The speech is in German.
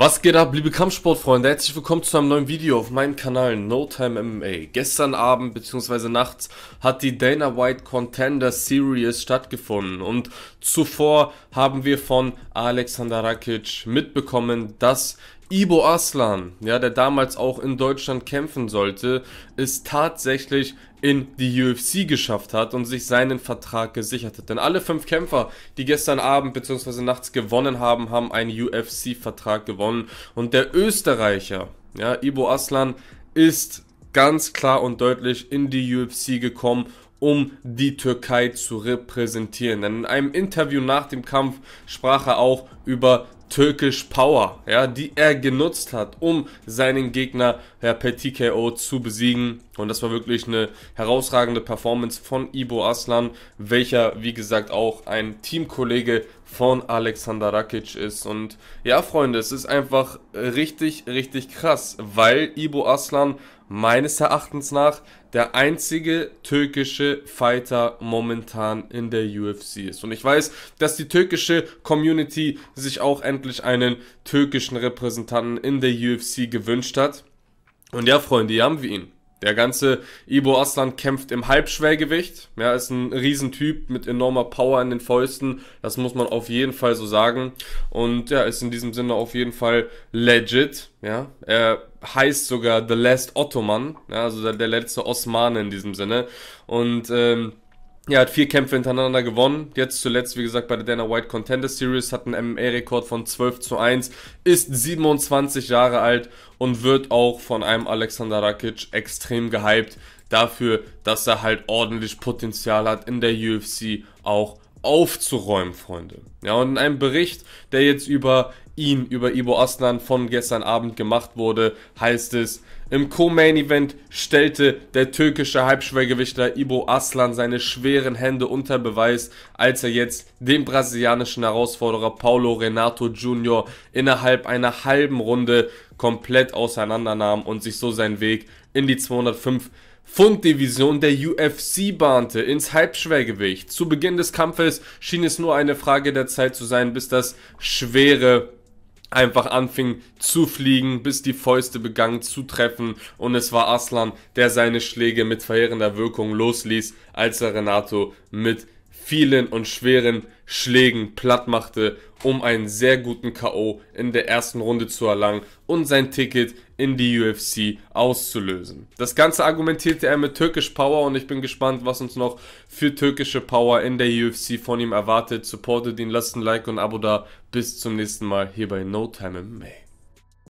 Was geht ab, liebe Kampfsportfreunde? Herzlich willkommen zu einem neuen Video auf meinem Kanal No Time MMA. Gestern Abend bzw. nachts hat die Dana White Contender Series stattgefunden und zuvor haben wir von Alexander Rakic mitbekommen, dass Ibo Aslan, ja, der damals auch in Deutschland kämpfen sollte, ist tatsächlich in die UFC geschafft hat und sich seinen Vertrag gesichert hat. Denn alle fünf Kämpfer, die gestern Abend bzw. nachts gewonnen haben, haben einen UFC-Vertrag gewonnen. Und der Österreicher, ja, Ibo Aslan, ist ganz klar und deutlich in die UFC gekommen um die Türkei zu repräsentieren. Denn in einem Interview nach dem Kampf sprach er auch über Türkisch Power, ja, die er genutzt hat, um seinen Gegner ja, per TKO zu besiegen. Und das war wirklich eine herausragende Performance von Ibo Aslan, welcher, wie gesagt, auch ein Teamkollege von Alexander Rakic ist. Und ja, Freunde, es ist einfach richtig, richtig krass, weil Ibo Aslan meines Erachtens nach der einzige türkische Fighter momentan in der UFC ist. Und ich weiß, dass die türkische Community sich auch endlich einen türkischen Repräsentanten in der UFC gewünscht hat. Und ja, Freunde, hier haben wir ihn. Der ganze Ibo Aslan kämpft im Halbschwergewicht. Ja, ist ein Riesentyp mit enormer Power in den Fäusten. Das muss man auf jeden Fall so sagen. Und ja, ist in diesem Sinne auf jeden Fall legit. Ja, er heißt sogar The Last Ottoman. Ja, also der, der letzte Osmane in diesem Sinne. Und ähm, ja, hat vier Kämpfe hintereinander gewonnen. Jetzt zuletzt, wie gesagt, bei der Dana White Contender Series hat einen MMA-Rekord von 12 zu 1, ist 27 Jahre alt und wird auch von einem Alexander Rakic extrem gehypt dafür, dass er halt ordentlich Potenzial hat in der UFC auch aufzuräumen, Freunde. Ja, und in einem Bericht, der jetzt über ihn, über Ibo Aslan von gestern Abend gemacht wurde, heißt es, im Co-Main-Event stellte der türkische Halbschwergewichter Ibo Aslan seine schweren Hände unter Beweis, als er jetzt den brasilianischen Herausforderer Paulo Renato Jr. innerhalb einer halben Runde komplett auseinandernahm und sich so seinen Weg in die 205 Funddivision der UFC bahnte ins Halbschwergewicht. Zu Beginn des Kampfes schien es nur eine Frage der Zeit zu sein, bis das schwere einfach anfing zu fliegen, bis die Fäuste begannen zu treffen und es war Aslan, der seine Schläge mit verheerender Wirkung losließ, als er Renato mit vielen und schweren Schlägen plattmachte, um einen sehr guten KO in der ersten Runde zu erlangen und sein Ticket in die UFC auszulösen. Das Ganze argumentierte er mit türkisch Power und ich bin gespannt, was uns noch für türkische Power in der UFC von ihm erwartet. Supportet ihn, lasst ein Like und ein Abo da. Bis zum nächsten Mal hier bei No Time MMA.